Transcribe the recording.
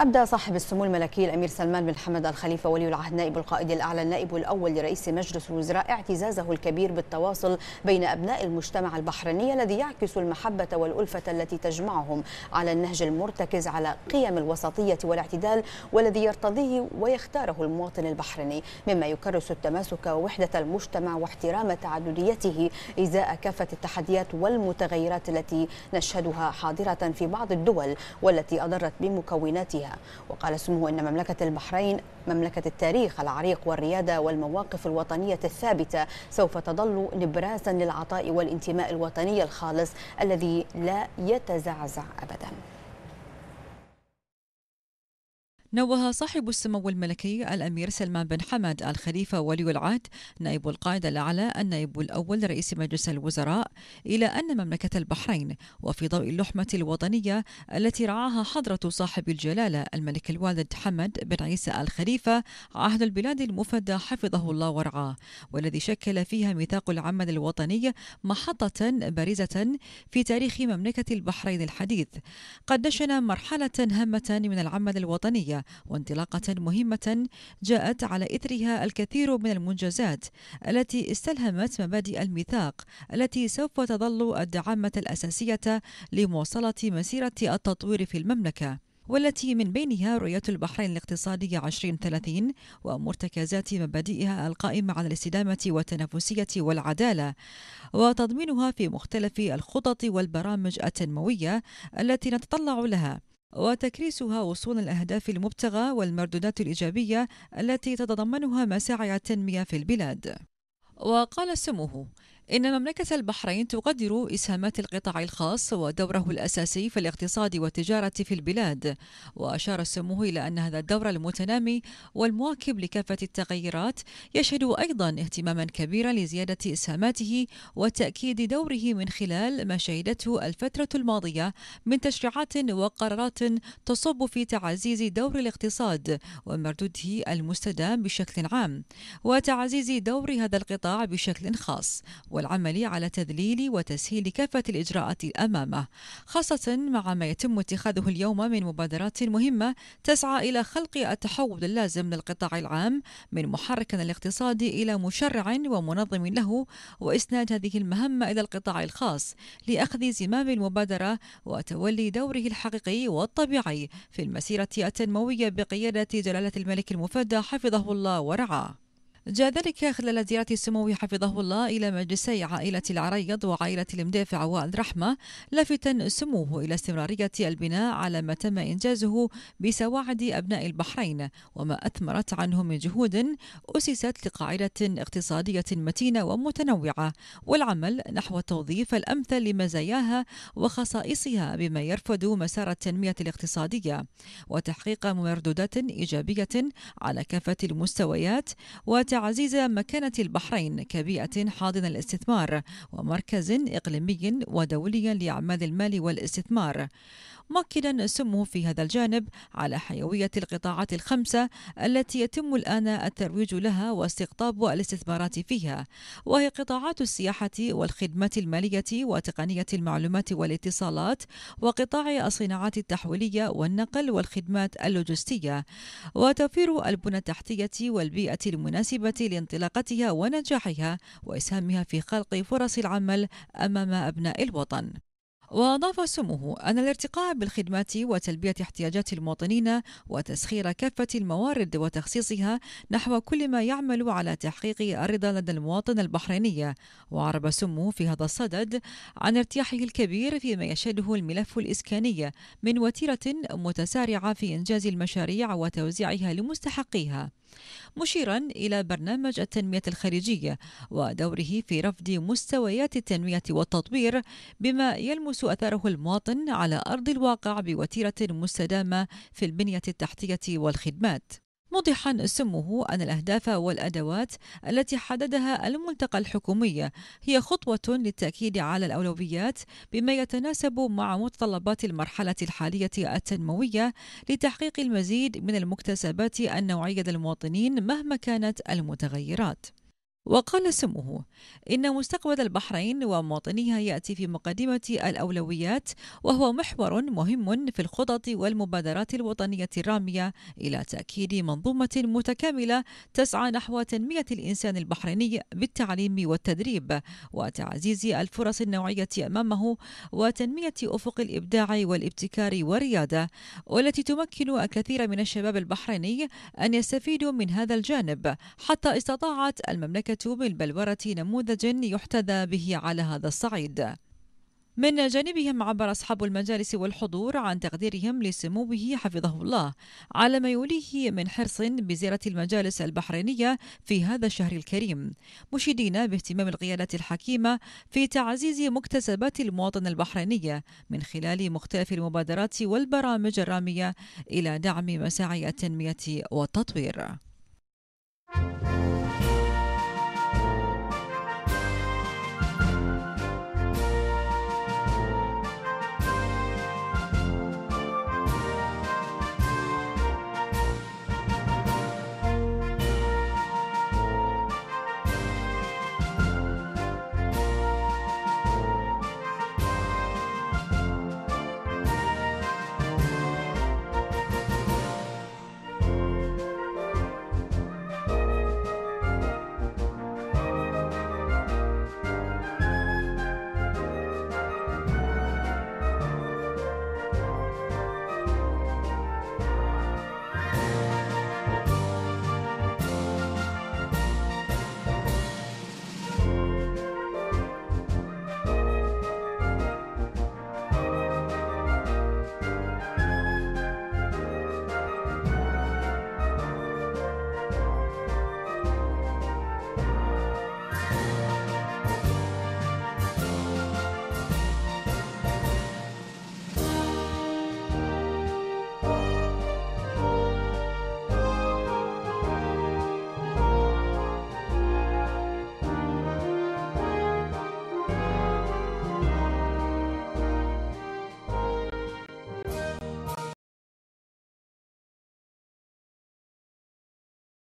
أبدى صاحب السمو الملكي الأمير سلمان بن حمد الخليفة ولي العهد نائب القائد الأعلى النائب الأول لرئيس مجلس الوزراء اعتزازه الكبير بالتواصل بين أبناء المجتمع البحريني الذي يعكس المحبة والألفة التي تجمعهم على النهج المرتكز على قيم الوسطية والاعتدال والذي يرتضيه ويختاره المواطن البحريني مما يكرس التماسك ووحدة المجتمع واحترام تعدديته إزاء كافة التحديات والمتغيرات التي نشهدها حاضرة في بعض الدول والتي أضرت بمكوناتها وقال سموه أن مملكة البحرين مملكة التاريخ العريق والريادة والمواقف الوطنية الثابتة سوف تظل نبراسا للعطاء والانتماء الوطني الخالص الذي لا يتزعزع أبداً نوه صاحب السمو الملكي الأمير سلمان بن حمد الخليفة ولي العهد نائب القائد الأعلى النائب الأول رئيس مجلس الوزراء إلى أن مملكة البحرين وفي ضوء اللحمة الوطنية التي رعاها حضرة صاحب الجلالة الملك الوالد حمد بن عيسى الخليفة عهد البلاد المفدى حفظه الله ورعاه والذي شكل فيها ميثاق العمل الوطني محطة بارزة في تاريخ مملكة البحرين الحديث قد دشنا مرحلة هامة من العمل الوطني وانطلاقة مهمة جاءت على إثرها الكثير من المنجزات التي استلهمت مبادئ الميثاق التي سوف تظل الدعامة الأساسية لمواصلة مسيرة التطوير في المملكة والتي من بينها رؤية البحرين الاقتصادية 2030 ومرتكزات مبادئها القائمة على الاستدامة والتنافسية والعدالة وتضمينها في مختلف الخطط والبرامج التنموية التي نتطلع لها وتكريسها وصول الأهداف المبتغى والمردودات الإيجابية التي تتضمنها مساعي التنمية في البلاد وقال سموه إن مملكة البحرين تقدر إسهامات القطاع الخاص ودوره الأساسي في الاقتصاد والتجارة في البلاد وأشار السموه إلى أن هذا الدور المتنامي والمواكب لكافة التغيرات يشهد أيضا اهتماما كبيرا لزيادة إسهاماته وتأكيد دوره من خلال ما شهدته الفترة الماضية من تشريعات وقرارات تصب في تعزيز دور الاقتصاد ومردوده المستدام بشكل عام وتعزيز دور هذا القطاع بشكل خاص والعمل على تذليل وتسهيل كافة الإجراءات أمامه خاصة مع ما يتم اتخاذه اليوم من مبادرات مهمة تسعى إلى خلق التحول اللازم للقطاع العام من محرك الاقتصاد إلى مشرع ومنظم له وإسناد هذه المهمة إلى القطاع الخاص لأخذ زمام المبادرة وتولي دوره الحقيقي والطبيعي في المسيرة التنموية بقيادة جلالة الملك المفدى حفظه الله ورعاه جاء ذلك خلال زيارة السمو حفظه الله إلى مجلسي عائلة العريض وعائلة المدافع والرحمة لافتا سموه إلى استمرارية البناء على ما تم إنجازه بسواعد أبناء البحرين وما أثمرت عنه من جهود أسست لقاعدة اقتصادية متينة ومتنوعة والعمل نحو التوظيف الأمثل لمزاياها وخصائصها بما يرفض مسار التنمية الاقتصادية وتحقيق مردودات إيجابية على كافة المستويات وتعزيز عزيز مكانة البحرين كبيئة حاضنة للاستثمار ومركز إقليمي ودولي لأعمال المال والاستثمار مؤكدا سمه في هذا الجانب على حيوية القطاعات الخمسة التي يتم الآن الترويج لها واستقطاب الاستثمارات فيها وهي قطاعات السياحة والخدمات المالية وتقنية المعلومات والاتصالات وقطاع الصناعات التحويلية والنقل والخدمات اللوجستية وتوفير البنى التحتية والبيئة المناسبة لانطلاقتها ونجاحها وإسهامها في خلق فرص العمل أمام أبناء الوطن وأضاف سموه أن الارتقاء بالخدمات وتلبية احتياجات المواطنين وتسخير كافة الموارد وتخصيصها نحو كل ما يعمل على تحقيق الرضا لدى المواطن البحريني وعرب سمو في هذا الصدد عن ارتياحه الكبير فيما يشهده الملف الإسكاني من وتيرة متسارعة في إنجاز المشاريع وتوزيعها لمستحقيها مشيرا إلى برنامج التنمية الخارجية ودوره في رفض مستويات التنمية والتطوير بما يلمس يقيس أثره المواطن على أرض الواقع بوتيرة مستدامة في البنية التحتية والخدمات موضحا سمه أن الأهداف والأدوات التي حددها الملتقى الحكومي هي خطوة للتأكيد على الأولويات بما يتناسب مع متطلبات المرحلة الحالية التنموية لتحقيق المزيد من المكتسبات النوعية للمواطنين مهما كانت المتغيرات وقال سموه إن مستقبل البحرين ومواطنيها يأتي في مقدمة الأولويات وهو محور مهم في الخطط والمبادرات الوطنية الرامية إلى تأكيد منظومة متكاملة تسعى نحو تنمية الإنسان البحريني بالتعليم والتدريب وتعزيز الفرص النوعية أمامه وتنمية أفق الإبداع والابتكار والريادة والتي تمكن الكثير من الشباب البحريني أن يستفيدوا من هذا الجانب حتى استطاعت المملكة بالبلورة نموذج يحتذى به على هذا الصعيد من جانبهم عبر أصحاب المجالس والحضور عن تقديرهم لسموه حفظه الله على ما يوليه من حرص بزيارة المجالس البحرينية في هذا الشهر الكريم مشيدين باهتمام القيادة الحكيمة في تعزيز مكتسبات المواطن البحرينية من خلال مختلف المبادرات والبرامج الرامية إلى دعم مساعي التنمية والتطوير